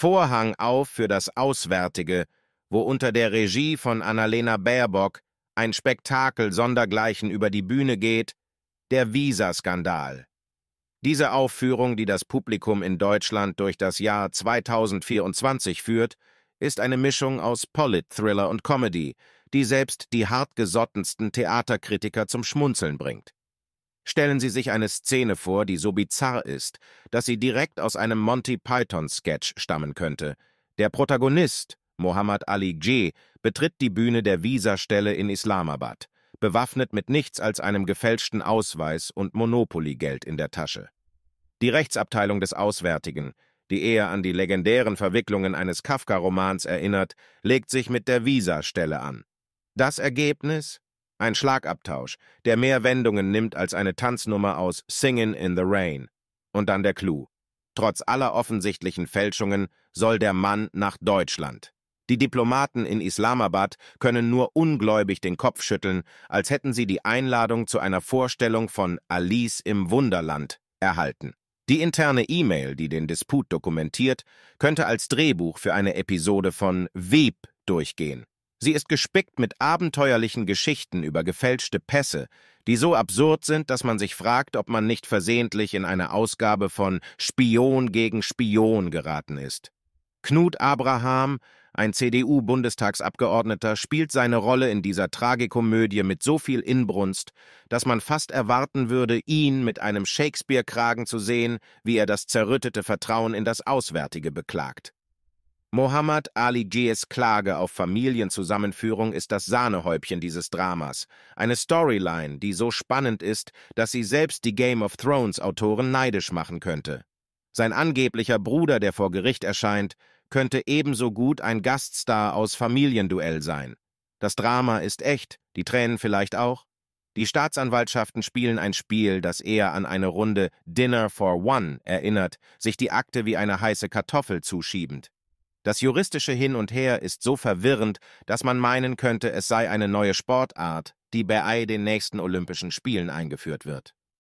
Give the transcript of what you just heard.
Vorhang auf für das Auswärtige, wo unter der Regie von Annalena Baerbock ein Spektakel sondergleichen über die Bühne geht, der Visa-Skandal. Diese Aufführung, die das Publikum in Deutschland durch das Jahr 2024 führt, ist eine Mischung aus Polit-Thriller und Comedy, die selbst die hartgesottensten Theaterkritiker zum Schmunzeln bringt. Stellen Sie sich eine Szene vor, die so bizarr ist, dass sie direkt aus einem Monty Python-Sketch stammen könnte. Der Protagonist, Mohammad Ali G., betritt die Bühne der Visa-Stelle in Islamabad, bewaffnet mit nichts als einem gefälschten Ausweis und Monopoly-Geld in der Tasche. Die Rechtsabteilung des Auswärtigen, die eher an die legendären Verwicklungen eines Kafka-Romans erinnert, legt sich mit der Visa-Stelle an. Das Ergebnis? Ein Schlagabtausch, der mehr Wendungen nimmt als eine Tanznummer aus Singin' in the Rain. Und dann der Clou. Trotz aller offensichtlichen Fälschungen soll der Mann nach Deutschland. Die Diplomaten in Islamabad können nur ungläubig den Kopf schütteln, als hätten sie die Einladung zu einer Vorstellung von Alice im Wunderland erhalten. Die interne E-Mail, die den Disput dokumentiert, könnte als Drehbuch für eine Episode von Wieb durchgehen. Sie ist gespickt mit abenteuerlichen Geschichten über gefälschte Pässe, die so absurd sind, dass man sich fragt, ob man nicht versehentlich in eine Ausgabe von Spion gegen Spion geraten ist. Knut Abraham, ein CDU-Bundestagsabgeordneter, spielt seine Rolle in dieser Tragikomödie mit so viel Inbrunst, dass man fast erwarten würde, ihn mit einem Shakespeare-Kragen zu sehen, wie er das zerrüttete Vertrauen in das Auswärtige beklagt. Mohammad Ali G.'s Klage auf Familienzusammenführung ist das Sahnehäubchen dieses Dramas. Eine Storyline, die so spannend ist, dass sie selbst die Game of Thrones-Autoren neidisch machen könnte. Sein angeblicher Bruder, der vor Gericht erscheint, könnte ebenso gut ein Gaststar aus Familienduell sein. Das Drama ist echt, die Tränen vielleicht auch. Die Staatsanwaltschaften spielen ein Spiel, das eher an eine Runde Dinner for One erinnert, sich die Akte wie eine heiße Kartoffel zuschiebend. Das juristische Hin und Her ist so verwirrend, dass man meinen könnte, es sei eine neue Sportart, die bei den nächsten Olympischen Spielen eingeführt wird.